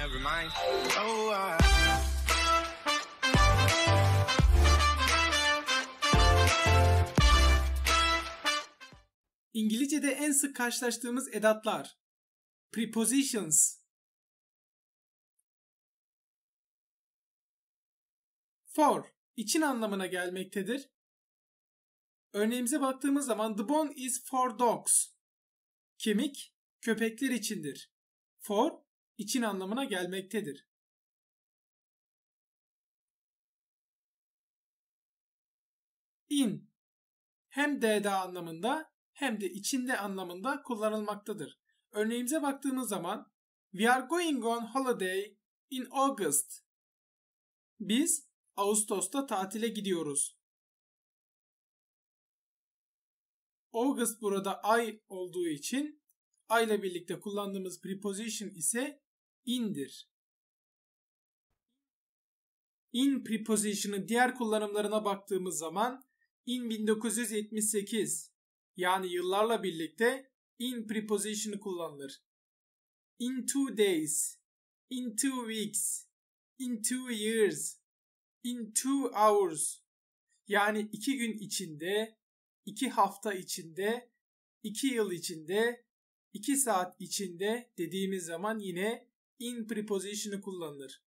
never mind. Oh, I... İngilizce'de en sık karşılaştığımız edatlar. Prepositions. For, için anlamına gelmektedir. Örneğimize baktığımız zaman the bone is for dogs. Kemik, köpekler içindir. For, için anlamına gelmektedir. in hem D'de anlamında hem de içinde anlamında kullanılmaktadır. Örneğimize baktığımız zaman We are going on holiday in August. Biz Ağustos'ta tatile gidiyoruz. August burada ay olduğu için ayla birlikte kullandığımız preposition ise indir. In preposition'ın diğer kullanımlarına baktığımız zaman in 1978 yani yıllarla birlikte in preposition'ı kullanılır. In two days, in two weeks, in two years, in two hours yani iki gün içinde, iki hafta içinde, iki yıl içinde, iki saat içinde dediğimiz zaman yine in preposition'ı kullanılır.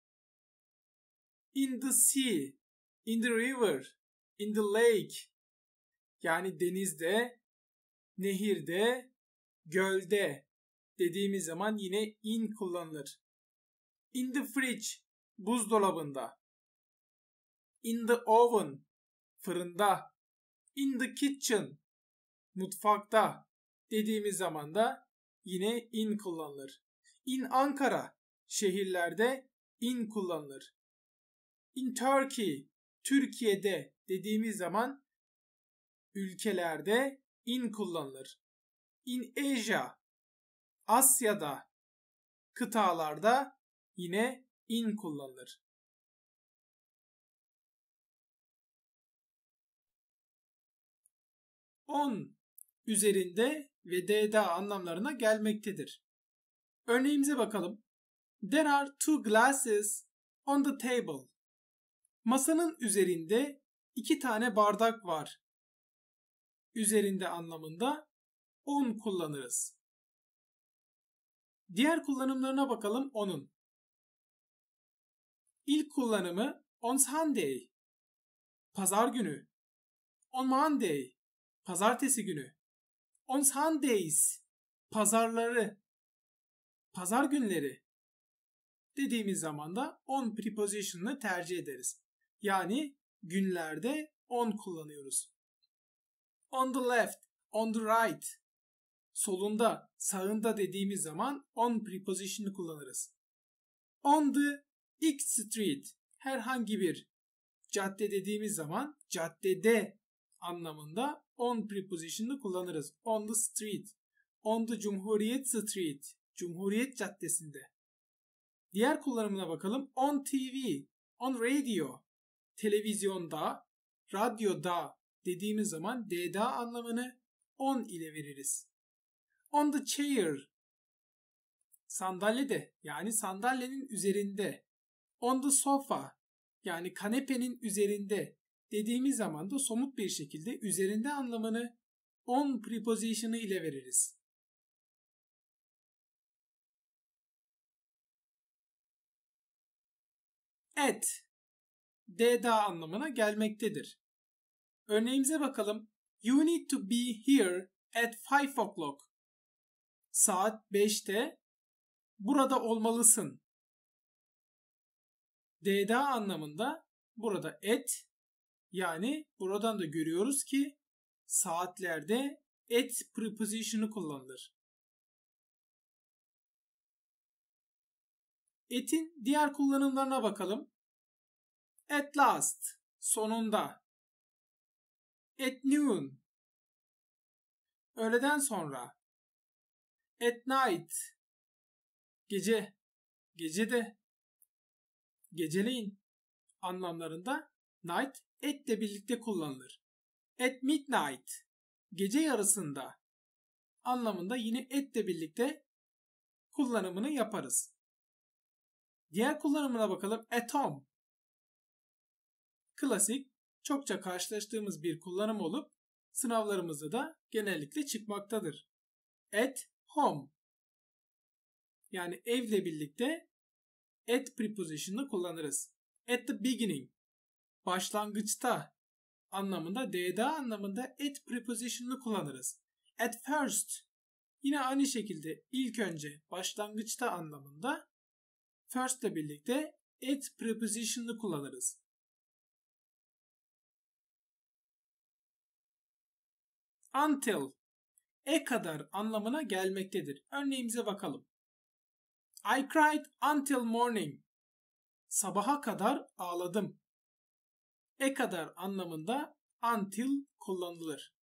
In the sea, in the river, in the lake. Yani denizde, nehirde, gölde dediğimiz zaman yine in kullanılır. In the fridge, buzdolabında. In the oven, fırında. In the kitchen, mutfakta dediğimiz zaman da yine in kullanılır. In Ankara, şehirlerde in kullanılır. In Turkey, Türkiye'de dediğimiz zaman ülkelerde in kullanılır. In Asia, Asya'da, kıtalarda yine in kullanılır. On üzerinde ve d'da anlamlarına gelmektedir. Örneğimize bakalım. There are two glasses on the table. Masanın üzerinde iki tane bardak var. Üzerinde anlamında on kullanırız. Diğer kullanımlarına bakalım onun. İlk kullanımı on Sunday, pazar günü. On Monday, pazartesi günü. On Sundays, pazarları, pazar günleri dediğimiz zaman da on preposition'ını tercih ederiz. Yani günlerde on kullanıyoruz. On the left, on the right, solunda, sağında dediğimiz zaman on preposition'ı kullanırız. On the X street, herhangi bir cadde dediğimiz zaman caddede anlamında on preposition'ı kullanırız. On the street, on the Cumhuriyet Street, Cumhuriyet Caddesi'nde. Diğer kullanımına bakalım. On TV, on radio, televizyonda, radyoda dediğimiz zaman DDA anlamını on ile veririz. On the chair, sandalyede yani sandalyenin üzerinde. On the sofa, yani kanepenin üzerinde dediğimiz zaman da somut bir şekilde üzerinde anlamını on preposition'ı ile veririz. et, deda anlamına gelmektedir. Örneğimize bakalım. You need to be here at 5 o'clock. Saat 5'te burada olmalısın. Deda anlamında burada et yani buradan da görüyoruz ki saatlerde at preposition'ı kullanılır. Etin diğer kullanımlarına bakalım. At last, sonunda. At noon, öğleden sonra. At night, gece, gece de, geceleyin anlamlarında night at ile birlikte kullanılır. At midnight, gece yarısında anlamında yine at ile birlikte kullanımını yaparız. Diğer kullanımına bakalım. Atom. Klasik, çokça karşılaştığımız bir kullanım olup sınavlarımızda da genellikle çıkmaktadır. At home. Yani evle birlikte at preposition'ını kullanırız. At the beginning. Başlangıçta anlamında, d'da anlamında at preposition'ını kullanırız. At first. Yine aynı şekilde ilk önce, başlangıçta anlamında first ile birlikte at preposition'ını kullanırız. Until e kadar anlamına gelmektedir. Örneğimize bakalım. I cried until morning. Sabaha kadar ağladım. E kadar anlamında until kullanılır.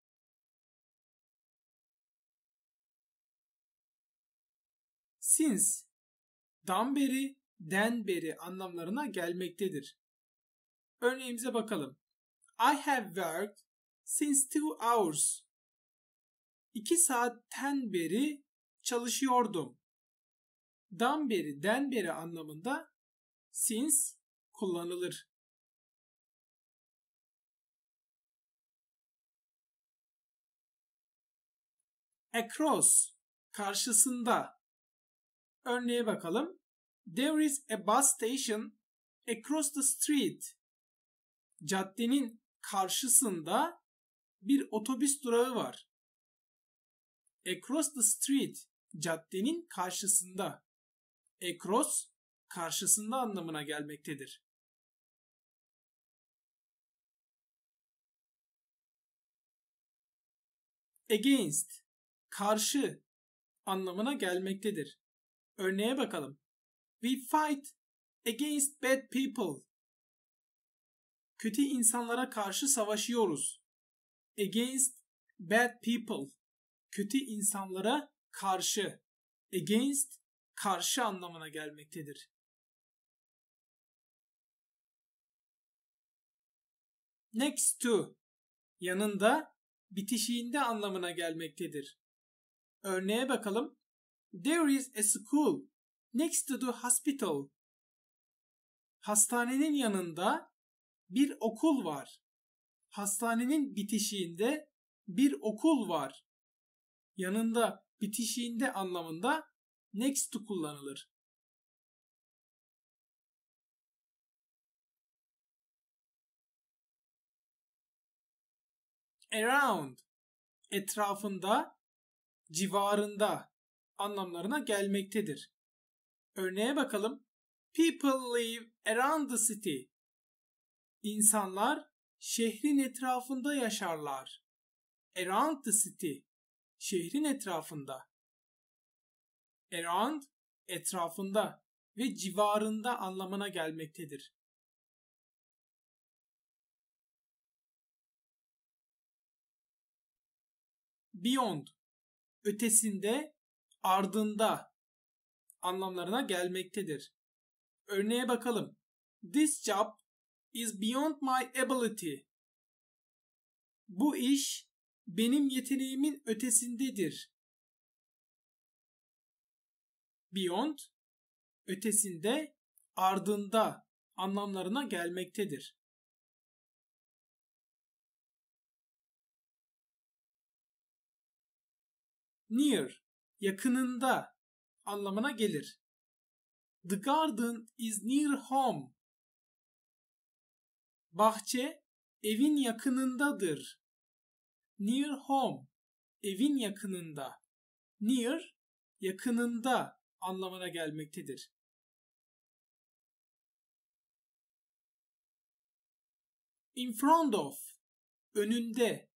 Since dan beri, den beri anlamlarına gelmektedir. Örneğimize bakalım. I have worked since two hours. İki saatten beri çalışıyordum. Dan beri, den beri anlamında since kullanılır. Across, karşısında. Örneğe bakalım. There is a bus station across the street. Caddenin karşısında bir otobüs durağı var. Across the street caddenin karşısında. Across karşısında anlamına gelmektedir. Against karşı anlamına gelmektedir. Örneğe bakalım. We fight against bad people. Kötü insanlara karşı savaşıyoruz. Against bad people. Kötü insanlara karşı. Against karşı anlamına gelmektedir. Next to yanında bitişiğinde anlamına gelmektedir. Örneğe bakalım. There is a school next to the hospital. Hastanenin yanında bir okul var. Hastanenin bitişiğinde bir okul var. Yanında, bitişiğinde anlamında next to kullanılır. around etrafında civarında anlamlarına gelmektedir. Örneğe bakalım. People live around the city. İnsanlar şehrin etrafında yaşarlar. Around the city. Şehrin etrafında. Around etrafında ve civarında anlamına gelmektedir. Beyond ötesinde ardında anlamlarına gelmektedir. Örneğe bakalım. This job is beyond my ability. Bu iş benim yeteneğimin ötesindedir. Beyond ötesinde, ardında anlamlarına gelmektedir. Near yakınında anlamına gelir. The garden is near home. Bahçe evin yakınındadır. Near home evin yakınında. Near yakınında anlamına gelmektedir. In front of önünde.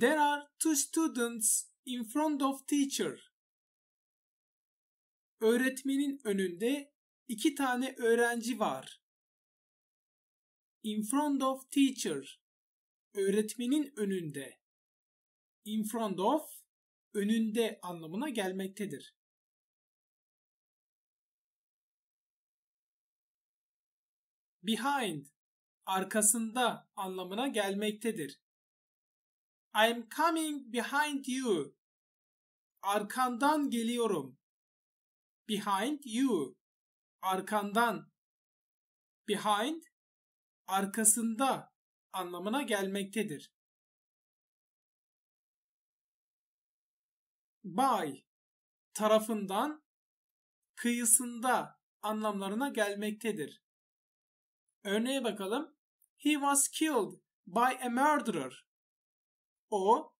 There are two students in front of teacher. Öğretmenin önünde iki tane öğrenci var. In front of teacher. Öğretmenin önünde. In front of önünde anlamına gelmektedir. Behind arkasında anlamına gelmektedir. I'm coming behind you. Arkandan geliyorum. Behind you. Arkandan. Behind arkasında anlamına gelmektedir. By tarafından kıyısında anlamlarına gelmektedir. Örneğe bakalım. He was killed by a murderer. O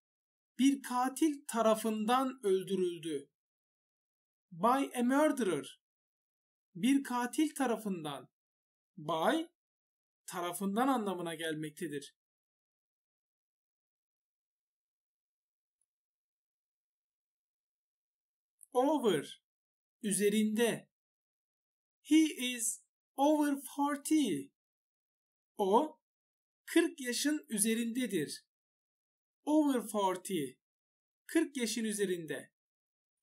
bir katil tarafından öldürüldü. By a murderer. Bir katil tarafından. By tarafından anlamına gelmektedir. Over üzerinde. He is over 40. O 40 yaşın üzerindedir over 40 40 yaşın üzerinde.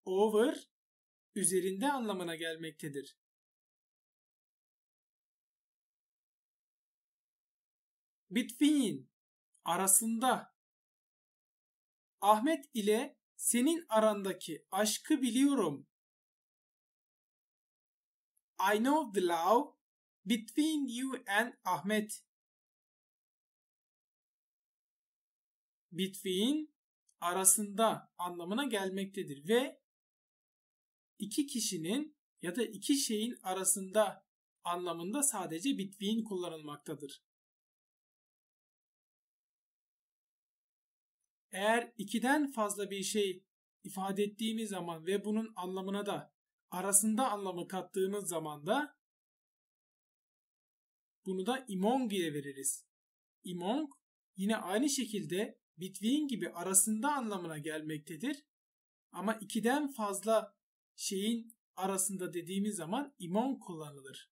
Over üzerinde anlamına gelmektedir. Between arasında. Ahmet ile senin arandaki aşkı biliyorum. I know the love between you and Ahmet. between arasında anlamına gelmektedir ve iki kişinin ya da iki şeyin arasında anlamında sadece between kullanılmaktadır. Eğer ikiden fazla bir şey ifade ettiğimiz zaman ve bunun anlamına da arasında anlamı kattığımız zaman da bunu da imong ile veririz. Imong yine aynı şekilde between gibi arasında anlamına gelmektedir. Ama ikiden fazla şeyin arasında dediğimiz zaman among kullanılır.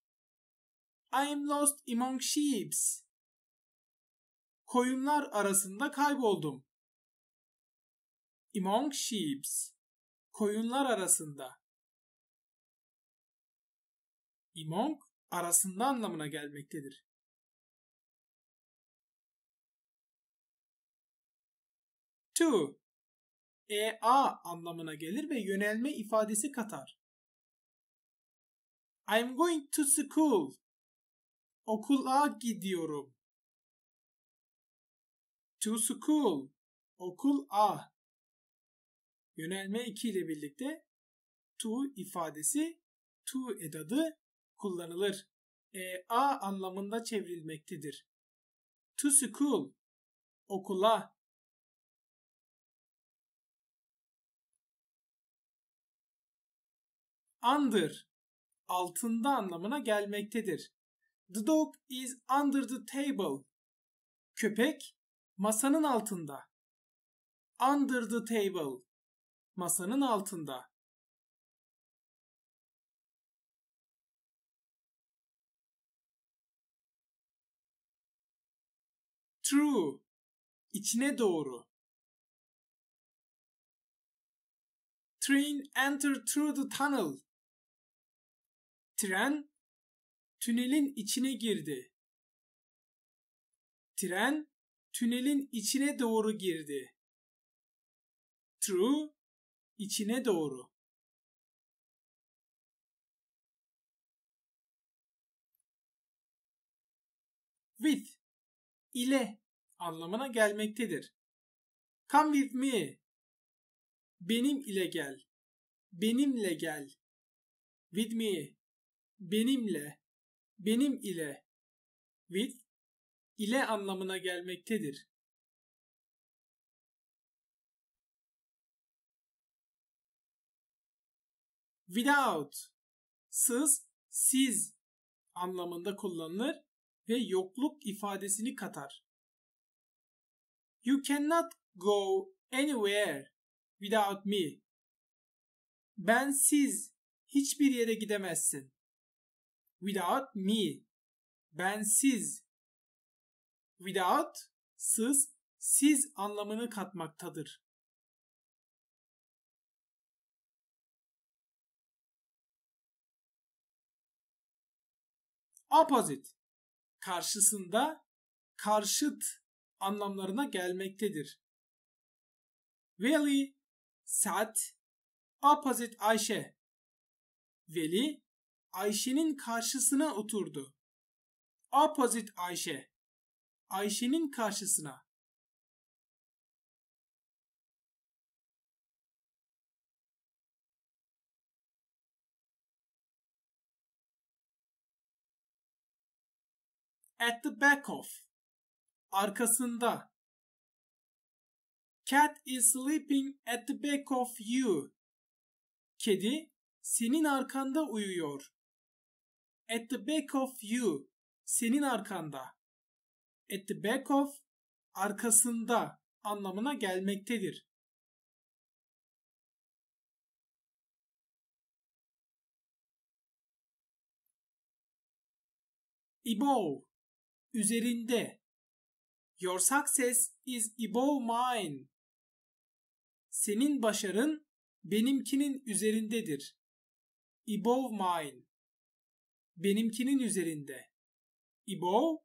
I am lost among sheep. Koyunlar arasında kayboldum. Among sheep. Koyunlar arasında. Among arasında anlamına gelmektedir. to EA anlamına gelir ve yönelme ifadesi katar. I'm going to school. Okula gidiyorum. To school. Okul A. Yönelme 2 ile birlikte to ifadesi to edadı kullanılır. E, A anlamında çevrilmektedir. To school. Okula. under altında anlamına gelmektedir. The dog is under the table. Köpek masanın altında. Under the table. Masanın altında. True. İçine doğru. Train entered through the tunnel. Tren tünelin içine girdi. Tren tünelin içine doğru girdi. True içine doğru. With ile anlamına gelmektedir. Come with me. Benim ile gel. Benimle gel. With me benimle, benim ile, with, ile anlamına gelmektedir. Without, sız, siz anlamında kullanılır ve yokluk ifadesini katar. You cannot go anywhere without me. Bensiz hiçbir yere gidemezsin. Without me. Bensiz. Without, siz, siz anlamını katmaktadır. Opposite. Karşısında, karşıt anlamlarına gelmektedir. Veli, Sat, Opposite Ayşe. Veli, Ayşe'nin karşısına oturdu. Opposite Ayşe. Ayşe'nin karşısına. At the back of. Arkasında. Cat is sleeping at the back of you. Kedi senin arkanda uyuyor. At the back of you. Senin arkanda. At the back of arkasında anlamına gelmektedir. Above üzerinde. Your success is above mine. Senin başarın benimkinin üzerindedir. Above mine benimkinin üzerinde. İbo,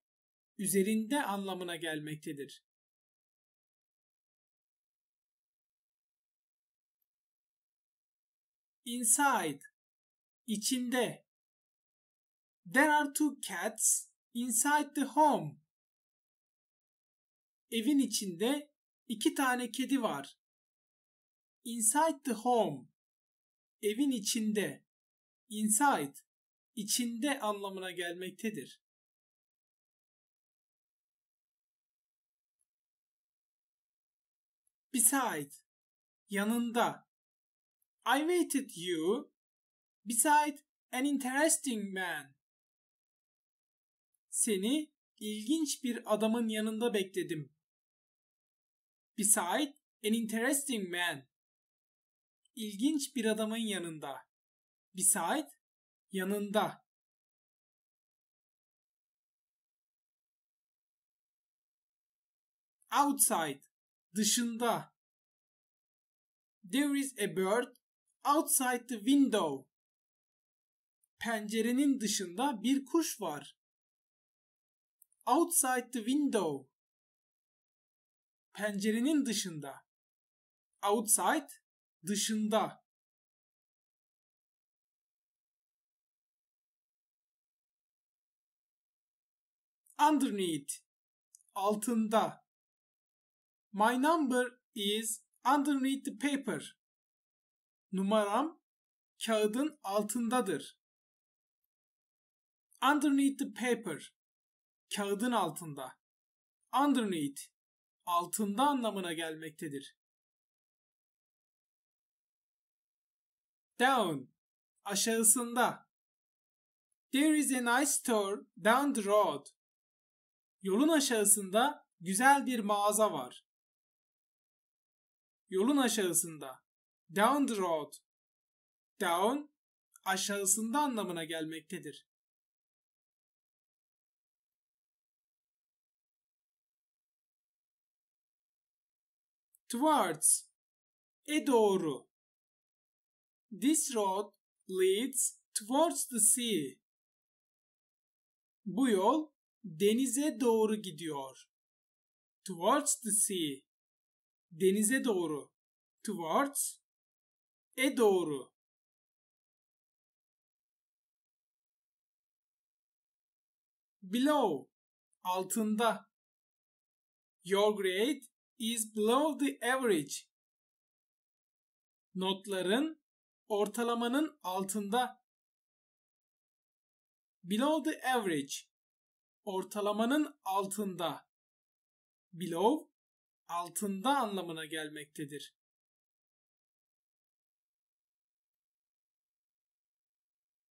üzerinde anlamına gelmektedir. Inside, içinde. There are two cats inside the home. Evin içinde iki tane kedi var. Inside the home. Evin içinde. Inside içinde anlamına gelmektedir. Beside, yanında. I waited you beside an interesting man. Seni ilginç bir adamın yanında bekledim. Beside an interesting man. İlginç bir adamın yanında. Beside yanında outside dışında there is a bird outside the window pencerenin dışında bir kuş var outside the window pencerenin dışında outside dışında underneath altında. My number is underneath the paper. Numaram kağıdın altındadır. Underneath the paper. Kağıdın altında. Underneath altında anlamına gelmektedir. Down aşağısında. There is a nice store down the road. Yolun aşağısında güzel bir mağaza var. Yolun aşağısında. Down the road. Down aşağısında anlamına gelmektedir. Towards e doğru. This road leads towards the sea. Bu yol denize doğru gidiyor. Towards the sea. Denize doğru. Towards. E doğru. Below. Altında. Your grade is below the average. Notların ortalamanın altında. Below the average ortalamanın altında. Below altında anlamına gelmektedir.